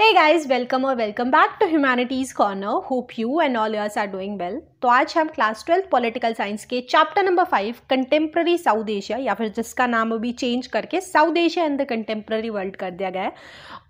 हे guys welcome और welcome back to humanities corner hope you and all yours are doing well तो आज हम class twelfth political science के chapter number five contemporary South Asia या फिर जिसका नाम अभी चेंज करके South Asia and the contemporary world कर दिया गया है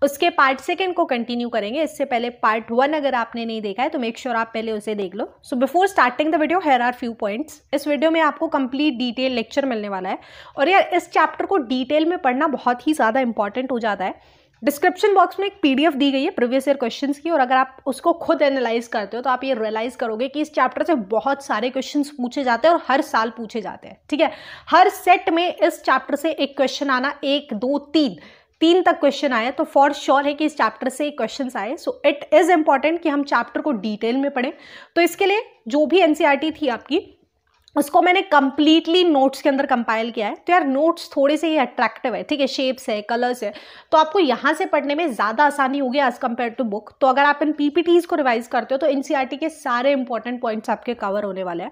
उसके पार्ट सेकेंड को कंटिन्यू करेंगे इससे पहले पार्ट वन अगर आपने नहीं देखा है तो मेक श्योर sure आप पहले उसे देख लो so before starting the video here are few points इस वीडियो में आपको कंप्लीट डिटेल लेक्चर मिलने वाला है और यार इस चैप्टर को डिटेल में पढ़ना बहुत ही ज़्यादा इंपॉर्टेंट हो जाता है डिस्क्रिप्शन बॉक्स में एक पीडीएफ दी गई है प्रीवियस ईयर क्वेश्चंस की और अगर आप उसको खुद एनालाइज करते हो तो आप ये रियलाइज करोगे कि इस चैप्टर से बहुत सारे क्वेश्चंस पूछे जाते हैं और हर साल पूछे जाते हैं ठीक है हर सेट में इस चैप्टर से एक क्वेश्चन आना एक दो तीन तीन तक क्वेश्चन आए तो फॉर श्योर sure है कि इस चैप्टर से क्वेश्चन आए सो इट इज़ इम्पॉर्टेंट कि हम चैप्टर को डिटेल में पढ़ें तो इसके लिए जो भी एन e थी आपकी उसको मैंने कम्प्लीटली नोट्स के अंदर कंपाइल किया है तो यार नोट्स थोड़े से ही अट्रैक्टिव है ठीक है शेप्स है कलर्स है तो आपको यहाँ से पढ़ने में ज़्यादा आसानी होगी एज़ कम्पेयर टू बुक तो अगर आप इन पीपीटीज को रिवाइज करते हो तो एन e के सारे इंपॉर्टेंट पॉइंट्स आपके कवर होने वाले हैं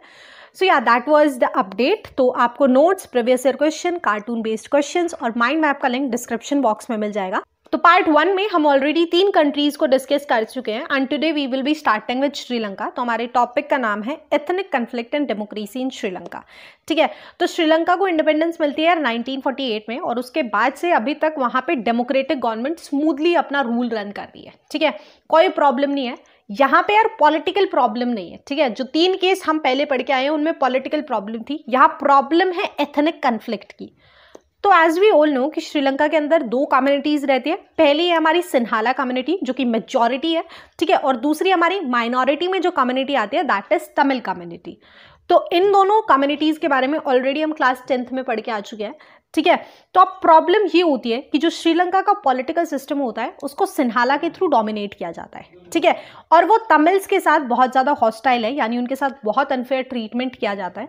सो yeah that was the update तो आपको notes previous year question cartoon based question और माइंड मैप का लिंक डिस्क्रिप्शन बॉक्स में मिल जाएगा तो पार्ट वन में हम ऑलरेडी तीन कंट्रीज को डिस्कस कर चुके हैं and today we will be starting with Sri Lanka तो हमारे टॉपिक का नाम है ethnic conflict and democracy in Sri Lanka ठीक है तो श्रीलंका को इंडिपेंडेंस मिलती है 1948 में और उसके बाद से अभी तक वहाँ पे डेमोक्रेटिक गवर्नमेंट स्मूथली अपना रूल रन कर रही है ठीक है कोई प्रॉब्लम नहीं है यहाँ पे यार पॉलिटिकल प्रॉब्लम नहीं है ठीक है जो तीन केस हम पहले पढ़ के आए हैं उनमें पॉलिटिकल प्रॉब्लम थी यहाँ प्रॉब्लम है एथनिक कन्फ्लिक्ट की तो एज वी ऑल नो कि श्रीलंका के अंदर दो कम्युनिटीज़ रहती है पहली है हमारी सिन्हाला कम्युनिटी जो कि मेजोरिटी है ठीक है और दूसरी हमारी माइनॉरिटी में जो कम्युनिटी आती है दैट इज़ तमिल कम्युनिटी तो इन दोनों कम्युनिटीज़ के बारे में ऑलरेडी हम क्लास टेंथ में पढ़ के आ चुके हैं ठीक है तो अब प्रॉब्लम ये होती है कि जो श्रीलंका का पॉलिटिकल सिस्टम होता है उसको सिन्हाला के थ्रू डोमिनेट किया जाता है ठीक है और वो तमिल्स के साथ बहुत ज़्यादा हॉस्टाइल है यानी उनके साथ बहुत अनफेयर ट्रीटमेंट किया जाता है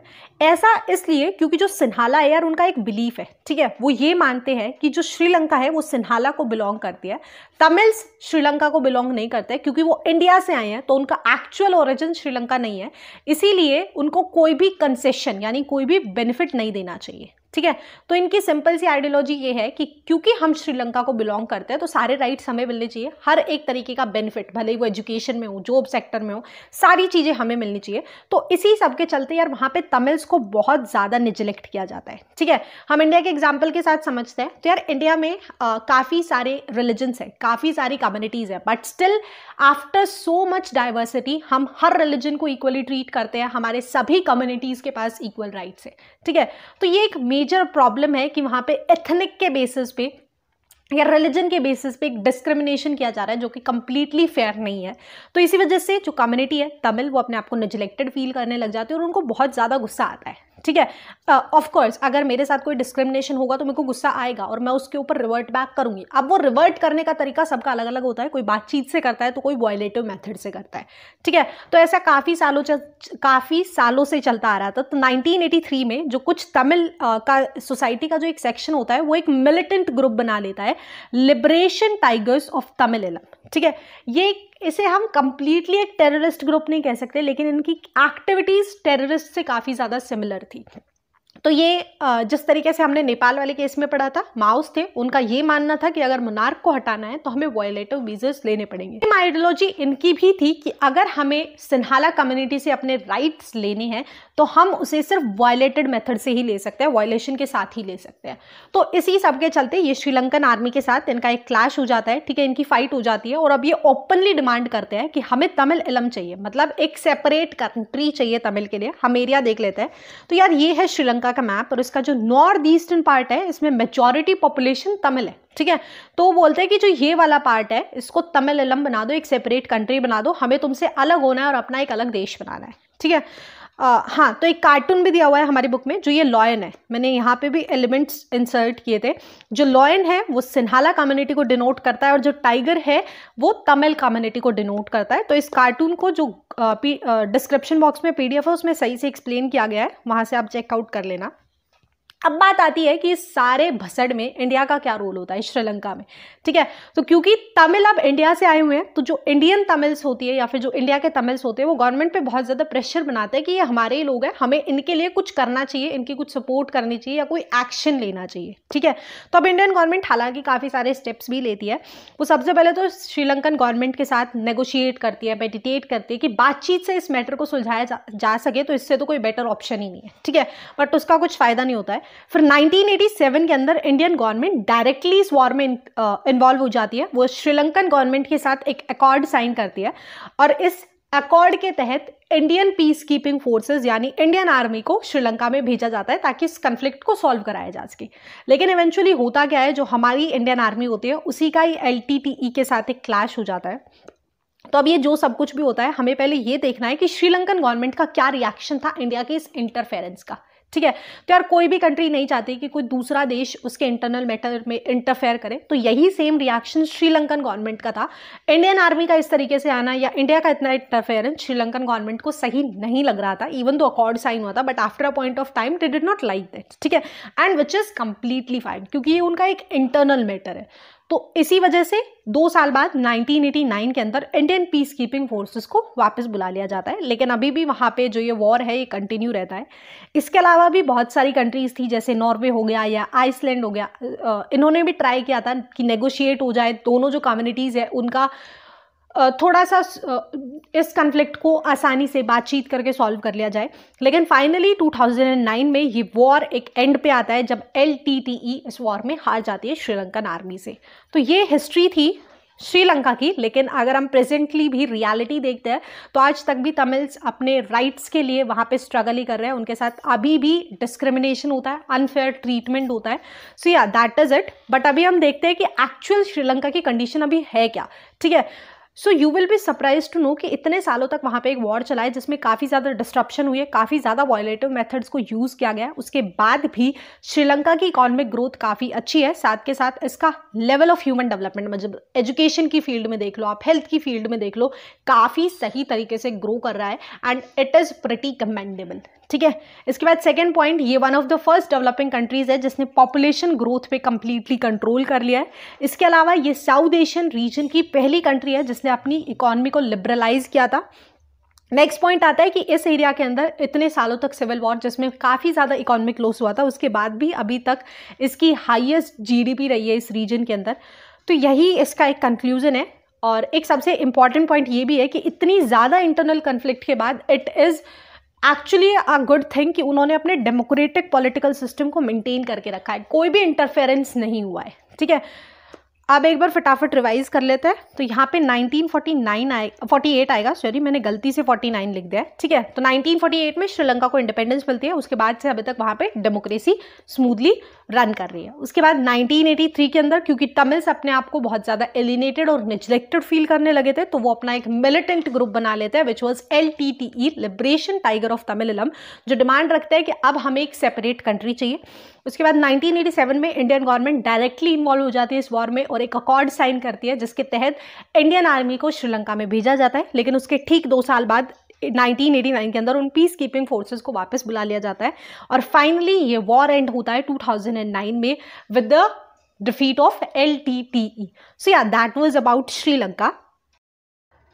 ऐसा इसलिए क्योंकि जो सिन्हाला है यार उनका एक बिलीफ है ठीक है वो ये मानते हैं कि जो श्रीलंका है वो सिन्हाला को बिलोंग करती है तमिल्स श्रीलंका को बिलोंग नहीं करते क्योंकि वो इंडिया से आए हैं तो उनका एक्चुअल ओरिजिन श्रीलंका नहीं है इसीलिए उनको कोई भी कंसेशन यानी कोई भी बेनिफिट नहीं देना चाहिए ठीक है तो इनकी सिंपल सी आइडियोलॉजी ये है कि क्योंकि हम श्रीलंका को बिलोंग करते हैं तो सारे राइट्स हमें मिलने चाहिए हर एक तरीके का बेनिफिट भले ही वो एजुकेशन में हो जॉब सेक्टर में हो सारी चीज़ें हमें मिलनी चाहिए तो इसी सब के चलते यार वहाँ पे तमिल्स को बहुत ज़्यादा निजलेक्ट किया जाता है ठीक है हम इंडिया के एग्जाम्पल के साथ समझते हैं तो यार इंडिया में काफ़ी सारे रिलीजन्स हैं काफ़ी सारी कम्युनिटीज़ हैं but still after so much diversity हम हर रिलीजन को इक्वली ट्रीट करते हैं हमारे सभी कम्युनिटीज़ के पास इक्वल राइट्स है ठीक है तो ये एक मेजर प्रॉब्लम है कि वहाँ पे एथनिक के बेसिस पे या रिलीजन के बेसिस पे एक डिस्क्रिमिनेशन किया जा रहा है जो कि कम्प्लीटली फेयर नहीं है तो इसी वजह से जो कम्युनिटी है तमिल वो अपने आप को निजलेक्टेड फील करने लग जाती है और उनको बहुत ज़्यादा गुस्सा आता है ठीक है ऑफ uh, कोर्स अगर मेरे साथ कोई डिस्क्रिमिनेशन होगा तो मेरे को गुस्सा आएगा और मैं उसके ऊपर रिवर्ट बैक करूंगी अब वो रिवर्ट करने का तरीका सबका अलग अलग होता है कोई बातचीत से करता है तो कोई वॉयलेटिव मेथड से करता है ठीक है तो ऐसा काफ़ी सालों चल काफ़ी सालों से चलता आ रहा था तो नाइनटीन में जो कुछ तमिल uh, का सोसाइटी का जो एक सेक्शन होता है वो एक मिलिटेंट ग्रुप बना लेता है liberation tigers of Tamil Eelam ठीक है ये एक इसे हम कम्प्लीटली एक टेररिस्ट ग्रुप नहीं कह सकते लेकिन इनकी एक्टिविटीज़ टेररिस्ट से काफ़ी ज़्यादा सिमिलर थी तो ये जिस तरीके से हमने नेपाल वाले केस में पढ़ा था माउस थे उनका ये मानना था कि अगर मुनार्क को हटाना है तो हमें वॉयलेटिव वीजेस लेने पड़ेंगे आइडियोलॉजी इनकी भी थी कि अगर हमें सिन्हाला कम्युनिटी से अपने राइट्स लेने हैं तो हम उसे सिर्फ वायलेटेड मेथड से ही ले सकते हैं वायलेशन के साथ ही ले सकते हैं तो इसी सब के चलते ये श्रीलंकन आर्मी के साथ इनका एक क्लैश हो जाता है ठीक है इनकी फाइट हो जाती है और अब ये ओपनली डिमांड करते हैं कि हमें तमिल इलम चाहिए मतलब एक सेपरेट कंट्री चाहिए तमिल के लिए हम एरिया देख लेते हैं तो यार ये है श्रीलंका का मैप और इसका जो नॉर्थ ईस्टर्न पार्ट है इसमें मेजोरिटी पॉपुलेशन तमिल है ठीक है तो बोलते हैं कि जो ये वाला पार्ट है इसको तमिल इलम बना दो एक सेपरेट कंट्री बना दो हमें तुमसे अलग होना है और अपना एक अलग देश बनाना है ठीक है आ, हाँ तो एक कार्टून भी दिया हुआ है हमारी बुक में जो ये लॉयन है मैंने यहाँ पे भी एलिमेंट्स इंसर्ट किए थे जो लॉयन है वो सिन्हाला कम्युनिटी को डिनोट करता है और जो टाइगर है वो तमिल कम्युनिटी को डिनोट करता है तो इस कार्टून को जो डिस्क्रिप्शन बॉक्स में पीडीएफ है उसमें सही से एक्सप्लेन किया गया है वहाँ से आप चेकआउट कर लेना अब बात आती है कि इस सारे भसड़ में इंडिया का क्या रोल होता है श्रीलंका में ठीक है तो क्योंकि तमिल अब इंडिया से आए हुए हैं तो जो इंडियन तमिल्स होती है या फिर जो इंडिया के तमिल्स होते हैं वो गवर्नमेंट पे बहुत ज़्यादा प्रेशर बनाते हैं कि ये हमारे ही लोग हैं हमें इनके लिए कुछ करना चाहिए इनकी कुछ सपोर्ट करनी चाहिए या कोई एक्शन लेना चाहिए ठीक है तो अब इंडियन गवर्नमेंट हालांकि काफ़ी सारे स्टेप्स भी लेती है वो सबसे पहले तो श्रीलंकन गवर्नमेंट के साथ नेगोशिएट करती है मेडिटेट करती है कि बातचीत से इस मैटर को सुलझाया जा सके तो इससे तो कोई बेटर ऑप्शन ही नहीं है ठीक है बट उसका कुछ फ़ायदा नहीं होता है फिर 1987 के अंदर इंडियन गवर्नमेंट डायरेक्टली इस वॉर में इन्वॉल्व हो जाती है वो श्रीलंकन गवर्नमेंट के साथ एक अकॉर्ड साइन करती है और इस अकॉर्ड के तहत इंडियन पीस कीपिंग फोर्सेज यानी इंडियन आर्मी को श्रीलंका में भेजा जाता है ताकि इस कन्फ्लिक्ट को सॉल्व कराया जा सके लेकिन इवेंचुअली होता क्या है जो हमारी इंडियन आर्मी होती है उसी का ही एल e के साथ एक क्लैश हो जाता है तो अब ये जो सब कुछ भी होता है हमें पहले ये देखना है कि श्रीलंकन गवर्नमेंट का क्या रिएक्शन था इंडिया के इस इंटरफेरेंस का ठीक है तो यार कोई भी कंट्री नहीं चाहती कि कोई दूसरा देश उसके इंटरनल मैटर में इंटरफेयर करे तो यही सेम रिएक्शन श्रीलंकन गवर्नमेंट का था इंडियन आर्मी का इस तरीके से आना या इंडिया का इतना इंटरफेयरेंस श्रीलंकन गवर्नमेंट को सही नहीं लग रहा था इवन दो अकॉर्ड साइन हुआ था but after a point of time they did not like that ठीक है and which is completely fine क्योंकि ये उनका एक इंटरनल मैटर है तो इसी वजह से दो साल बाद 1989 के अंदर इंडियन पीस कीपिंग फोर्सेस को वापस बुला लिया जाता है लेकिन अभी भी वहाँ पे जो ये वॉर है ये कंटिन्यू रहता है इसके अलावा भी बहुत सारी कंट्रीज थी जैसे नॉर्वे हो गया या आइसलैंड हो गया इन्होंने भी ट्राई किया था कि नेगोशिएट हो जाए दोनों जो कम्युनिटीज़ है उनका थोड़ा सा इस कन्फ्लिक्ट को आसानी से बातचीत करके सॉल्व कर लिया जाए लेकिन फाइनली 2009 में ये वॉर एक एंड पे आता है जब एल e इस वॉर में हार जाती है श्रीलंकन आर्मी से तो ये हिस्ट्री थी श्रीलंका की लेकिन अगर हम प्रेजेंटली भी रियलिटी देखते हैं तो आज तक भी तमिल्स अपने राइट्स के लिए वहाँ पे स्ट्रगल ही कर रहे हैं उनके साथ अभी भी डिस्क्रिमिनेशन होता है अनफेयर ट्रीटमेंट होता है सो yeah that is it but अभी हम देखते हैं कि एक्चुअल श्रीलंका की कंडीशन अभी है क्या ठीक है so you will be surprise to know कि इतने सालों तक वहाँ पे एक वॉर चला है जिसमें काफ़ी ज़्यादा डिस्ट्रप्शन हुई है काफ़ी ज़्यादा वॉयलेटिव मेथड्स को यूज़ किया गया उसके बाद भी श्रीलंका की इकोनॉमिक ग्रोथ काफ़ी अच्छी है साथ के साथ इसका लेवल ऑफ ह्यूमन डेवलपमेंट मतलब एजुकेशन की फील्ड में देख लो आप हेल्थ की फील्ड में देख लो काफ़ी सही तरीके से ग्रो कर रहा है and it is pretty commendable ठीक है इसके बाद सेकेंड पॉइंट ये one of the first developing countries है जिसने पॉपुलेशन ग्रोथ पे कंप्लीटली कंट्रोल कर लिया है इसके अलावा ये साउथ एशियन रीजन की पहली कंट्री है जिसने से अपनी इकॉनमी को लिबरलाइज किया था नेक्स्ट पॉइंट आता है कि इस एरिया के अंदर इतने सालों तक सिविल वॉर जिसमें काफ़ी ज़्यादा इकोनॉमिक लॉस हुआ था उसके बाद भी अभी तक इसकी हाईएस्ट जीडीपी रही है इस रीजन के अंदर तो यही इसका एक कंक्लूजन है और एक सबसे इम्पॉर्टेंट पॉइंट ये भी है कि इतनी ज़्यादा इंटरनल कन्फ्लिक्ट के बाद it is actually a good thing कि उन्होंने अपने डेमोक्रेटिक पॉलिटिकल सिस्टम को मेंटेन करके रखा है कोई भी इंटरफेरेंस नहीं हुआ है ठीक है अब एक बार फटाफट रिवाइज कर लेते हैं तो यहाँ पे 1949 आए 48 आएगा सॉरी मैंने गलती से 49 लिख दिया है ठीक है तो 1948 में श्रीलंका को इंडिपेंडेंस मिलती है उसके बाद से अभी तक वहाँ पे डेमोक्रेसी स्मूथली रन कर रही है उसके बाद 1983 के अंदर क्योंकि तमिल्स अपने आप को बहुत ज़्यादा एलिनेटेड और निजलेक्टेड फील करने लगे थे तो वो अपना एक मिलिटेंट ग्रुप बना लेते हैं which was L T T E liberation tiger of Tamil Eelam जो डिमांड रखते हैं कि अब हमें एक सेपरेट कंट्री चाहिए उसके बाद 1987 में इंडियन गवर्नमेंट डायरेक्टली इन्वॉल्व हो जाती है इस वॉर में और एक अकॉर्ड साइन करती है जिसके तहत इंडियन आर्मी को श्रीलंका में भेजा जाता है लेकिन उसके ठीक दो साल बाद 1989 के अंदर उन पीस कीपिंग फोर्सेज को वापस बुला लिया जाता है और फाइनली ये वॉर एंड होता है 2009 में with the L T T E so yeah that was about Sri Lanka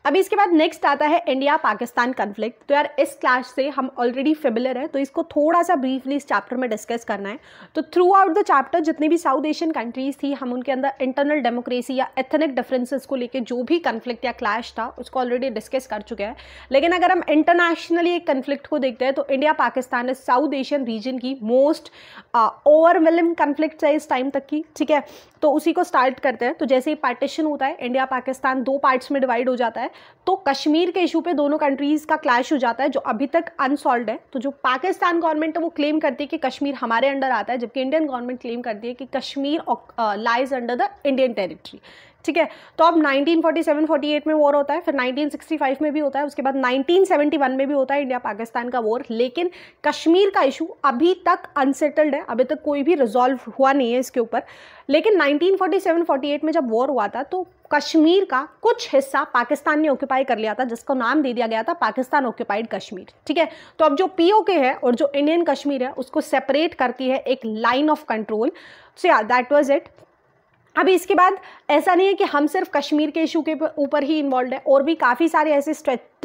अभी इसके बाद नेक्स्ट आता है इंडिया पाकिस्तान कन्फ्लिक्ट तो यार इस क्लास से हम ऑलरेडी फेमिलर हैं तो इसको थोड़ा सा ब्रीफली इस चैप्टर में डिस्कस करना है तो थ्रू आउट द चैप्टर जितनी भी साउथ एशियन कंट्रीज थी हम उनके अंदर इंटरनल डेमोक्रेसी या एथनिक डिफरेंसेस को लेकर जो भी कन्फ्लिक्ट या क्लैश था उसको ऑलरेडी डिस्कस कर चुके हैं लेकिन अगर हम इंटरनेशनली एक कन्फ्लिक्ट को देखते हैं तो इंडिया पाकिस्तान इस साउथ एशियन रीजन की मोस्ट ओवरवेलम कन्फ्लिक्ट है इस टाइम तक की ठीक है तो उसी को स्टार्ट करते हैं तो जैसे ही पार्टीशन होता है इंडिया पाकिस्तान दो पार्ट्स में डिवाइड हो जाता है तो कश्मीर के इशू पे दोनों कंट्रीज़ का क्लैश हो जाता है जो अभी तक अनसॉल्व है तो जो पाकिस्तान गवर्नमेंट है वो क्लेम करती है कि कश्मीर हमारे अंडर आता है जबकि इंडियन गवर्नमेंट क्लेम करती है कि Kashmir lies under the Indian territory ठीक है तो अब 1947-48 में वॉर होता है फिर 1965 में भी होता है उसके बाद 1971 में भी होता है इंडिया पाकिस्तान का वॉर लेकिन कश्मीर का इशू अभी तक अनसेटल्ड है अभी तक कोई भी रिजॉल्व हुआ नहीं है इसके ऊपर लेकिन 1947-48 में जब वॉर हुआ था तो कश्मीर का कुछ हिस्सा पाकिस्तान ने ऑक्यूपाई कर लिया था जिसको नाम दे दिया गया था पाकिस्तान ऑक्यूपाइड कश्मीर ठीक है तो अब जो पीओके है और जो इंडियन कश्मीर है उसको सेपरेट करती है एक line of control so that was it अभी इसके बाद ऐसा नहीं है कि हम सिर्फ कश्मीर के इशू के ऊपर ही इन्वॉल्व हैं और भी काफ़ी सारे ऐसे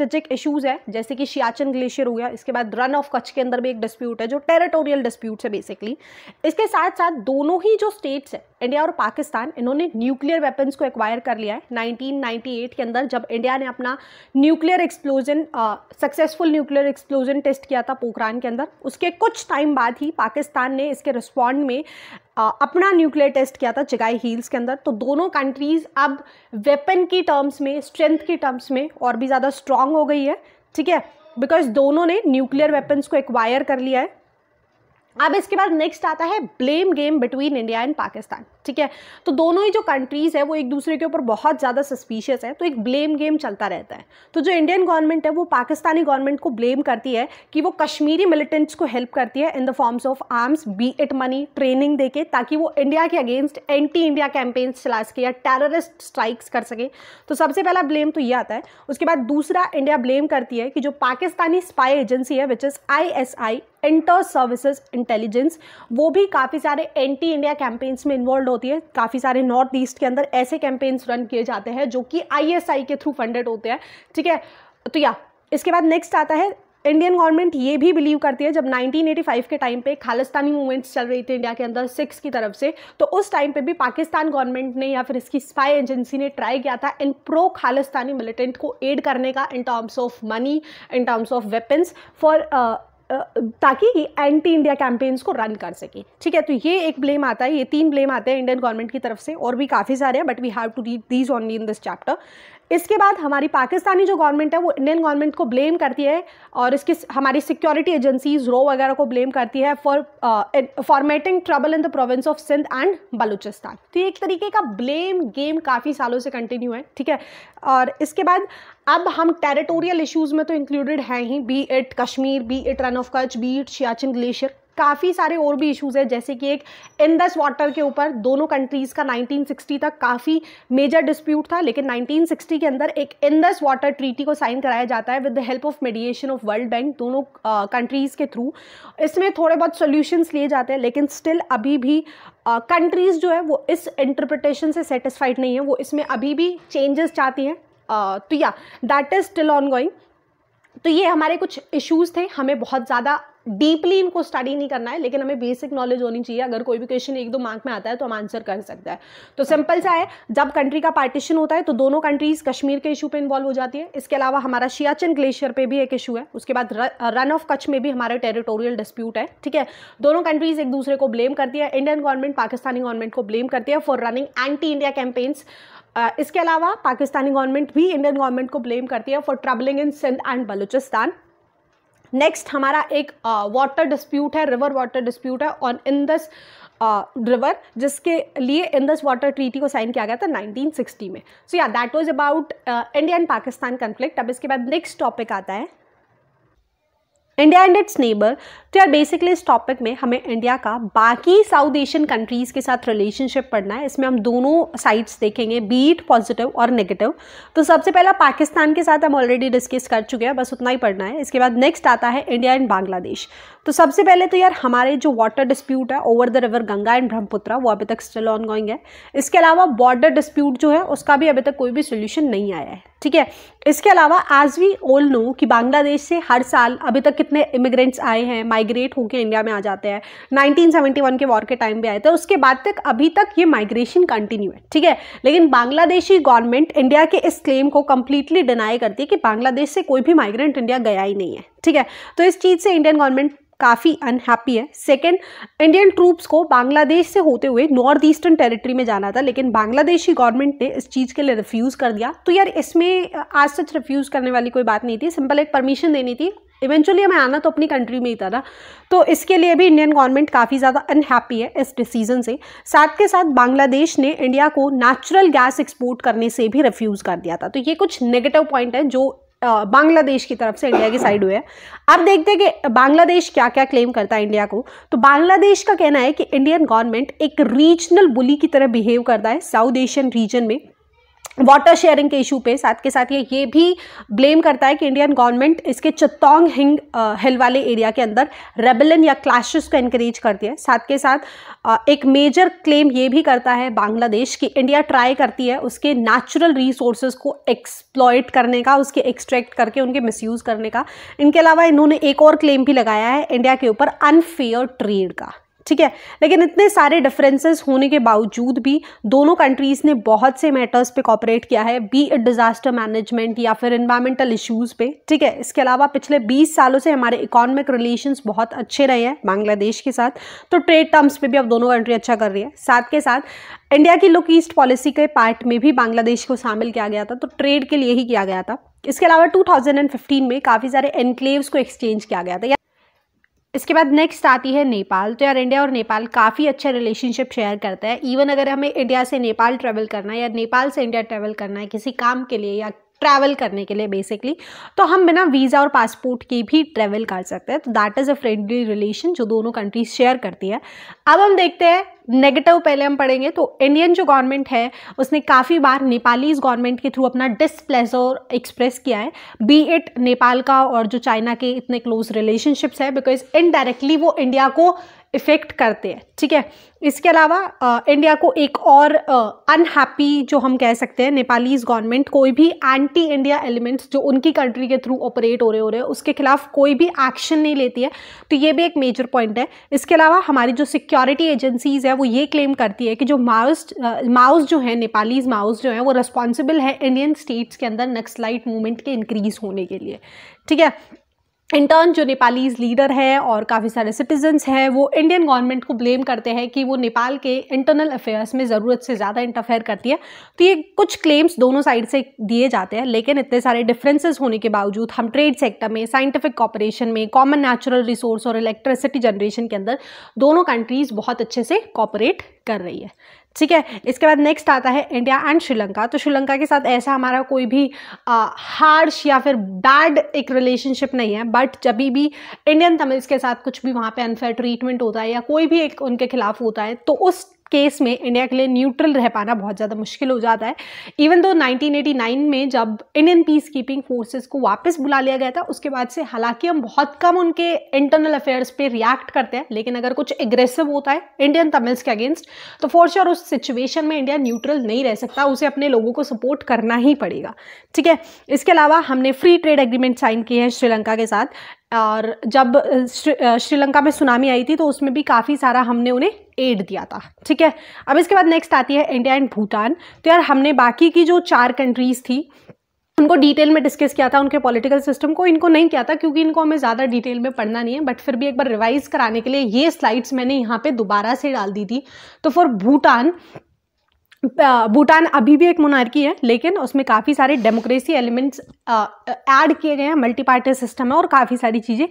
स्ट्रेटेजिक इशूज़ है जैसे कि शियाचन ग्लेशियर हो गया इसके बाद रन ऑफ कच्छ के अंदर भी एक डिस्प्यूट है जो टेरिटोरियल डिस्प्यूट है बेसिकली इसके साथ साथ दोनों ही जो स्टेट्स है इंडिया और पाकिस्तान इन्होंने न्यूक्लियर वेपन्स को एक्वायर कर लिया है 1998 के अंदर जब इंडिया ने अपना nuclear explosion successful nuclear explosion test किया था पोखरान के अंदर उसके कुछ टाइम बाद ही पाकिस्तान ने इसके रिस्पॉन्ड में अपना न्यूक्लियर टेस्ट किया था चिगाई हिल्स के अंदर तो दोनों कंट्रीज़ अब वेपन की टर्म्स में स्ट्रेंथ की टर्म्स में और भी ज़्यादा स्ट्रॉन्ग स्ट्रांग हो गई है ठीक है बिकॉज दोनों ने न्यूक्लियर वेपन्स को एक्वायर कर लिया है अब इसके बाद नेक्स्ट आता है blame game between India and Pakistan ठीक है तो दोनों ही जो कंट्रीज़ है वो एक दूसरे के ऊपर बहुत ज़्यादा सस्पिशियस है तो एक ब्लेम गेम चलता रहता है तो जो इंडियन गवर्नमेंट है वो पाकिस्तानी गवर्नमेंट को ब्लेम करती है कि वो कश्मीरी मिलिटेंट्स को हेल्प करती है in the forms of arms be it money training देके ताकि वो इंडिया के अगेंस्ट एंटी इंडिया कैंपेन्स चला सके या टेररिस्ट स्ट्राइक्स कर सके तो सबसे पहला ब्लेम तो ये आता है उसके बाद दूसरा इंडिया ब्लेम करती है कि जो पाकिस्तानी स्पाई एजेंसी है which is I S I inter services intelligence वो भी काफ़ी सारे एंटी इंडिया कैंपेन्स में इन्वॉल्व होते होती है काफ़ी सारे नॉर्थ ईस्ट के अंदर ऐसे कैंपेन्स रन किए जाते हैं जो कि आईएसआई के थ्रू फंडेड होते हैं ठीक है तो या इसके बाद नेक्स्ट आता है इंडियन गवर्नमेंट ये भी बिलीव करती है जब 1985 के टाइम पे खालिस्तानी मूवमेंट्स चल रही थी इंडिया के अंदर सिक्स की तरफ से तो उस टाइम पे भी पाकिस्तान गवर्नमेंट ने या फिर इसकी स्पाई एजेंसी ने ट्राई किया था इन प्रो खालिस्तानी मिलिटेंट को एड करने का in terms of money in terms of weapons for ताकि ये एंटी इंडिया कैंपेन्स को रन कर सके ठीक है तो ये एक ब्लेम आता है ये तीन ब्लेम आते हैं इंडियन गवर्नमेंट की तरफ से और भी काफ़ी सारे हैं but we have to read these only in this chapter इसके बाद हमारी पाकिस्तानी जो गवर्नमेंट है वो इंडियन गवर्नमेंट को ब्लेम करती है और इसकी हमारी सिक्योरिटी एजेंसीज रो वगैरह को ब्लेम करती है for formatting trouble in the province of Sindh and Balochistan तो ये एक तरीके का ब्लेम गेम काफ़ी सालों से कंटिन्यू है ठीक है और इसके बाद अब हम टेरिटोरियल इश्यूज़ में तो इंक्लूडेड हैं ही be it Kashmir be it Rann of Kutch be it Siachen glacier काफ़ी सारे और भी इश्यूज़ है जैसे कि एक इंदस वाटर के ऊपर दोनों कंट्रीज़ का 1960 तक काफ़ी मेजर डिस्प्यूट था लेकिन 1960 के अंदर एक इंदस वाटर ट्रीटी को साइन कराया जाता है with the help of mediation of world bank दोनों कंट्रीज़ के थ्रू इसमें थोड़े बहुत सोल्यूशंस लिए जाते हैं लेकिन स्टिल अभी भी कंट्रीज़ uh, जो है वो इस इंटरप्रटेशन से सेटिस्फाइड नहीं है वो इसमें अभी भी चेंजेस चाहती हैं तो yeah that is still ongoing तो ये हमारे कुछ इश्यूज़ थे हमें बहुत ज़्यादा डीपली इनको स्टडी नहीं करना है लेकिन हमें बेसिक नॉलेज होनी चाहिए अगर कोई भी क्वेश्चन एक दो मार्क में आता है तो हम आंसर कर सकते हैं तो सिंपल सा है जब कंट्री का पार्टीशन होता है तो दोनों कंट्रीज कश्मीर के इशू पे इन्वॉल्व हो जाती है इसके अलावा हमारा शियाचन ग्लेशियर पे भी एक इशू है उसके बाद रन ऑफ कच्छ में भी हमारा टेरिटोरियल डिस्प्यूट है ठीक है दोनों कंट्रीज एक दूसरे को ब्लेम करती है इंडियन गवर्नमेंट पाकिस्तानी गवर्नमेंट को ब्लेम करती है for running anti India campaigns इसके अलावा पाकिस्तानी गवर्नमेंट भी इंडियन गवर्नमेंट को ब्लेम करती है for travelling in Sindh and Balochistan next हमारा एक वाटर डिस्प्यूट है रिवर वाटर डिस्प्यूट है ऑन इंदस रिवर जिसके लिए इंदस वाटर ट्रीटी को साइन किया गया था 1960 में so yeah that was about India and Pakistan conflict अब इसके बाद नेक्स्ट टॉपिक आता है इंडिया एंड इट्स नेबर तो यार बेसिकली इस टॉपिक में हमें इंडिया का बाकी साउथ एशियन कंट्रीज़ के साथ रिलेशनशिप पढ़ना है इसमें हम दोनों साइड्स देखेंगे बीट पॉजिटिव और नेगेटिव तो सबसे पहला पाकिस्तान के साथ हम ऑलरेडी डिस्कस कर चुके हैं बस उतना ही पढ़ना है इसके बाद नेक्स्ट आता है इंडिया एंड बांग्लादेश तो सबसे पहले तो यार हमारे जो वाटर डिस्प्यूट है over the river Ganga and Brahmaputra वो अभी तक स्टिल ऑन गोइंग है इसके अलावा बॉर्डर डिस्प्यूट जो है उसका भी अभी तक कोई भी सोल्यूशन नहीं आया है ठीक है इसके अलावा एज वी ओल नो कि बांग्लादेश से हर साल अभी तक कितने इमिग्रेंट्स आए हैं माइग्रेट होकर इंडिया में आ जाते हैं 1971 के वॉर के टाइम पे आए थे उसके बाद तक अभी तक ये माइग्रेशन कंटिन्यू है ठीक है लेकिन बांग्लादेशी गवर्नमेंट इंडिया के इस क्लेम को कम्प्लीटली डिनाई करती है कि बांग्लादेश से कोई भी माइग्रेंट इंडिया गया ही नहीं है ठीक है तो इस चीज़ से इंडियन गवर्नमेंट काफ़ी अनहैप्पी है सेकेंड इंडियन ट्रूप्स को बांग्लादेश से होते हुए नॉर्थ ईस्टर्न टेरिटरी में जाना था लेकिन बांग्लादेशी गवर्नमेंट ने इस चीज़ के लिए रिफ्यूज़ कर दिया तो यार इसमें आज सच रिफ्यूज़ करने वाली कोई बात नहीं थी सिंपल एक परमिशन देनी थी इवेंचुअली हमें आना तो अपनी कंट्री में ही था ना तो इसके लिए भी इंडियन गवर्नमेंट काफ़ी ज़्यादा अनहैप्पी है इस डिसीजन से साथ के साथ बांग्लादेश ने इंडिया को नेचुरल गैस एक्सपोर्ट करने से भी रिफ्यूज़ कर दिया था तो ये कुछ नेगेटिव पॉइंट है जो बांग्लादेश की तरफ से इंडिया की साइड हुए हैं अब देखते हैं कि बांग्लादेश क्या क्या क्लेम करता है इंडिया को तो बांग्लादेश का कहना है कि इंडियन गवर्नमेंट एक रीजनल बुली की तरह बिहेव करता है साउथ एशियन रीजन में वाटर शेयरिंग के इशू पे साथ के साथ ये ये भी ब्लेम करता है कि इंडियन गवर्नमेंट इसके चित्तौंग हिंग हिल वाले एरिया के अंदर रेबलन या क्लैशेस को इनक्रेज करती है साथ के साथ आ, एक मेजर क्लेम ये भी करता है बांग्लादेश कि इंडिया ट्राई करती है उसके नेचुरल रिसोर्स को एक्सप्लॉयट करने का उसके एक्सट्रैक्ट करके उनके मिसयूज़ करने का इनके अलावा इन्होंने एक और क्लेम भी लगाया है इंडिया के ऊपर अनफेयर ट्रेड का ठीक है लेकिन इतने सारे डिफरेंसेस होने के बावजूद भी दोनों कंट्रीज़ ने बहुत से मैटर्स पे कॉपरेट किया है बी इट डिज़ास्टर मैनेजमेंट या फिर इन्वायरमेंटल इश्यूज़ पे ठीक है इसके अलावा पिछले 20 सालों से हमारे इकोनॉमिक रिलेशंस बहुत अच्छे रहे हैं बांग्लादेश के साथ तो ट्रेड टर्म्स पे भी अब दोनों कंट्री अच्छा कर रही है साथ के साथ इंडिया की लुक ईस्ट पॉलिसी के पार्ट में भी बांग्लादेश को शामिल किया गया था तो ट्रेड के लिए ही किया गया था इसके अलावा 2015 में काफ़ी सारे एनक्लेव्स को एक्सचेंज किया गया था इसके बाद नेक्स्ट आती है नेपाल तो यार इंडिया और नेपाल काफ़ी अच्छा रिलेशनशिप शेयर करता है इवन अगर हमें इंडिया से नेपाल ट्रैवल करना है या नेपाल से इंडिया ट्रैवल करना है किसी काम के लिए या ट्रैवल करने के लिए बेसिकली तो हम बिना वीज़ा और पासपोर्ट के भी ट्रैवल कर सकते हैं तो that is a friendly relation जो दोनों कंट्रीज शेयर करती है अब हम देखते हैं नेगेटिव पहले हम पढ़ेंगे तो इंडियन जो गवर्नमेंट है उसने काफ़ी बार नेपालीज गवर्नमेंट के थ्रू अपना डिसप्लेजर एक्सप्रेस किया है बी इट नेपाल का और जो चाइना के इतने क्लोज रिलेशनशिप्स है बिकॉज इनडायरेक्टली वो इंडिया को इफ़ेक्ट करते हैं ठीक है इसके अलावा आ, इंडिया को एक और अनहैप्पी जो हम कह सकते हैं नेपालीज गवर्नमेंट कोई भी एंटी इंडिया एलिमेंट्स जो उनकी कंट्री के थ्रू ऑपरेट हो रहे हो रहे हैं उसके खिलाफ कोई भी एक्शन नहीं लेती है तो ये भी एक मेजर पॉइंट है इसके अलावा हमारी जो सिक्योरिटी एजेंसीज़ है वो ये क्लेम करती है कि जो माओस्ट माओस जो है नेपालीज माओस जो है वो रिस्पॉन्सिबल है इंडियन स्टेट्स के अंदर नक्सलाइट मूवमेंट के इंक्रीज़ होने के लिए ठीक है इन टर्न जो नेपालीज लीडर हैं और काफ़ी सारे सिटीजन्स हैं वो इंडियन गवर्नमेंट को ब्लेम करते हैं कि वो नेपाल के इंटरनल अफेयर्स में ज़रूरत से ज़्यादा इंटरफेयर करती है तो ये कुछ क्लेम्स दोनों साइड से दिए जाते हैं लेकिन इतने सारे डिफरेंसेस होने के बावजूद हम ट्रेड सेक्टर में साइंटिफिक कॉपरेशन में कॉमन नेचुरल रिसोर्स और इलेक्ट्रिसिटी जनरेशन के अंदर दोनों कंट्रीज़ बहुत अच्छे से कॉपरेट कर रही है ठीक है इसके बाद नेक्स्ट आता है इंडिया एंड श्रीलंका तो श्रीलंका के साथ ऐसा हमारा कोई भी हार्श या फिर बैड एक रिलेशनशिप नहीं है बट जब भी इंडियन तमिल्स के साथ कुछ भी वहाँ पे अनफेयर ट्रीटमेंट होता है या कोई भी एक उनके खिलाफ होता है तो उस केस में इंडिया के लिए न्यूट्रल रह पाना बहुत ज़्यादा मुश्किल हो जाता है इवन दो 1989 में जब इंडियन पीस कीपिंग फोर्सेस को वापस बुला लिया गया था उसके बाद से हालांकि हम बहुत कम उनके इंटरनल अफेयर्स पे रिएक्ट करते हैं लेकिन अगर कुछ एग्रेसिव होता है इंडियन तमिल्स के अगेंस्ट तो फॉर श्योर उस सिचुएशन में इंडिया न्यूट्रल नहीं रह सकता उसे अपने लोगों को सपोर्ट करना ही पड़ेगा ठीक है इसके अलावा हमने फ्री ट्रेड एग्रीमेंट साइन किए हैं श्रीलंका के साथ और जब श्रीलंका में सुनामी आई थी तो उसमें भी काफ़ी सारा हमने उन्हें एड दिया था ठीक है अब इसके बाद नेक्स्ट आती है इंडिया एंड भूटान तो यार हमने बाकी की जो चार कंट्रीज़ थी उनको डिटेल में डिस्कस किया था उनके पॉलिटिकल सिस्टम को इनको नहीं किया था क्योंकि इनको हमें ज़्यादा डिटेल में पढ़ना नहीं है बट फिर भी एक बार रिवाइज कराने के लिए ये स्लाइड्स मैंने यहाँ पे दोबारा से डाल दी थी तो फॉर भूटान भूटान अभी भी एक मोनार्की है लेकिन उसमें काफ़ी सारे डेमोक्रेसी एलिमेंट्स ऐड किए गए हैं मल्टी पार्टी सिस्टम है और काफ़ी सारी चीज़ें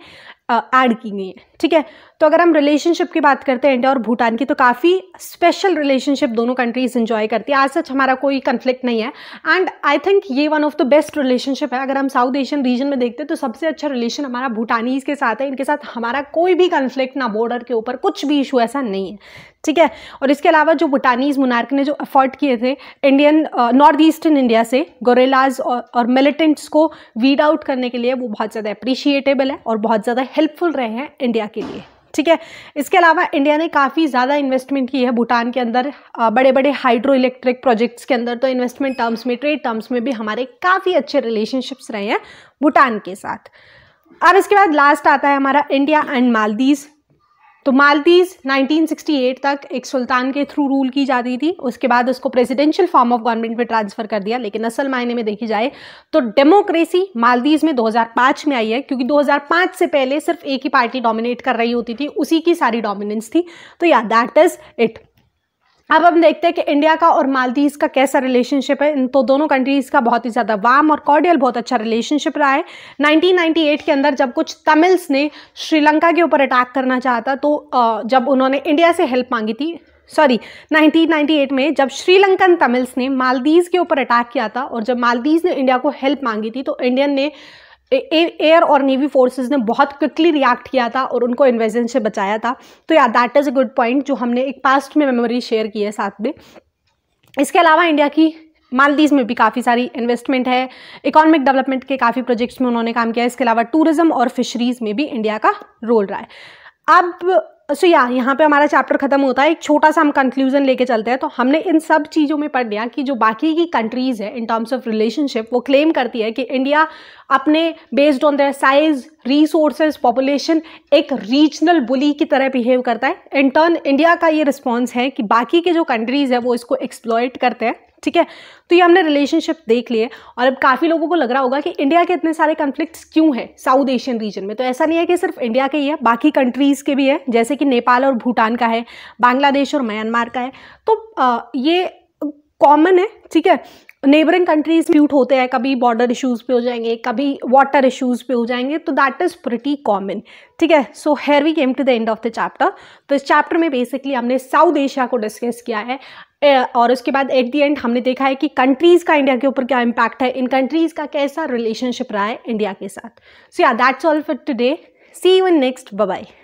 ऐड की गई हैं ठीक है तो अगर हम रिलेशनशिप की बात करते हैं इंडिया और भूटान की तो काफ़ी स्पेशल रिलेशनशिप दोनों कंट्रीज़ इन्जॉय करती है आज सच हमारा कोई कन्फ्लिक्ट नहीं है एंड आई थिंक ये one of the best relationship है अगर हम साउथ एशियन रीजन में देखते हैं तो सबसे अच्छा रिलेशन हमारा भूटानीज़ के साथ है इनके साथ हमारा कोई भी कन्फ्लिक्ट ना बॉर्डर के ऊपर कुछ भी इशू ऐसा नहीं है ठीक है और इसके अलावा जो भूटानीज़ मुनार्क ने जो अफोर्ड किए थे इंडियन नॉर्थ ईस्टर्न इंडिया से गोरेलाज और, और मिलिटेंट्स को वीड आउट करने के लिए वो बहुत ज़्यादा अप्रिशिएटेबल है और बहुत ज़्यादा हेल्पफुल रहे हैं इंडिया के लिए ठीक है इसके अलावा इंडिया ने काफ़ी ज़्यादा इन्वेस्टमेंट की है भूटान के अंदर बड़े बड़े हाइड्रो इलेक्ट्रिक प्रोजेक्ट्स के अंदर तो इन्वेस्टमेंट टर्म्स में ट्रेड टर्म्स में भी हमारे काफ़ी अच्छे रिलेशनशिप्स रहे हैं भूटान के साथ अब इसके बाद लास्ट आता है हमारा इंडिया एंड मालदीव तो मालदीव 1968 तक एक सुल्तान के थ्रू रूल की जाती थी उसके बाद उसको प्रेसिडेंशियल फॉर्म ऑफ गवर्नमेंट में ट्रांसफ़र कर दिया लेकिन असल मायने में देखी जाए तो डेमोक्रेसी मालदीव में 2005 में आई है क्योंकि 2005 से पहले सिर्फ एक ही पार्टी डोमिनेट कर रही होती थी उसी की सारी डोमिनेंस थी तो या दैट इज़ इट अब हम देखते हैं कि इंडिया का और मालदीव का कैसा रिलेशनशिप है इन तो दोनों कंट्रीज़ का बहुत ही ज़्यादा वाम और कॉर्डियल बहुत अच्छा रिलेशनशिप रहा है 1998 के अंदर जब कुछ तमिल्स ने श्रीलंका के ऊपर अटैक करना चाहता तो जब उन्होंने इंडिया से हेल्प मांगी थी सॉरी 1998 में जब श्रीलंकन तमिल्स ने मालदीव के ऊपर अटैक किया था और जब मालदीव ने इंडिया को हेल्प मांगी थी तो इंडियन ने एयर और नेवी फोर्सेस ने बहुत क्विकली रिएक्ट किया था और उनको इन्वेजन से बचाया था तो yeah that is a good point जो हमने एक पास्ट में मेमोरी शेयर की है साथ में इसके अलावा इंडिया की मालदीव में भी काफ़ी सारी इन्वेस्टमेंट है इकोनॉमिक डेवलपमेंट के काफ़ी प्रोजेक्ट्स में उन्होंने काम किया है इसके अलावा टूरिज़्म और फिशरीज़ में भी इंडिया का रोल रहा है अब सो या यहाँ पे हमारा चैप्टर खत्म होता है एक छोटा सा हम कंक्लूजन लेके चलते हैं तो हमने इन सब चीज़ों में पढ़ लिया कि जो बाकी की कंट्रीज़ है इन टर्म्स ऑफ रिलेशनशिप वो क्लेम करती है कि इंडिया अपने based on their size resources population एक रीजनल बुली की तरह बिहेव करता है इन टर्न इंडिया का ये रिस्पॉन्स है कि बाकी के जो कंट्रीज़ है वो इसको एक्सप्लॉयट करते हैं ठीक है तो ये हमने रिलेशनशिप देख लिए और अब काफ़ी लोगों को लग रहा होगा कि इंडिया के इतने सारे कन्फ्लिक्ट्स क्यों हैं साउथ एशियन रीजन में तो ऐसा नहीं है कि सिर्फ इंडिया के ही है बाकी कंट्रीज़ के भी है जैसे कि नेपाल और भूटान का है बांग्लादेश और म्यांमार का है तो ये कॉमन है ठीक है नेबरिंग कंट्रीज म्यूट होते हैं कभी बॉर्डर इश्यूज पे हो जाएंगे कभी वाटर इश्यूज पे हो जाएंगे तो दैट इज़ प्रिटी कॉमन ठीक है so here we came to the end of the chapter तो इस चैप्टर में बेसिकली हमने साउथ एशिया को डिस्कस किया है और उसके बाद एट द एंड हमने देखा है कि कंट्रीज़ का इंडिया के ऊपर क्या इम्पैक्ट है इन कंट्रीज़ का कैसा रिलेशनशिप रहा है इंडिया के साथ so yeah that's all for today see you in next bye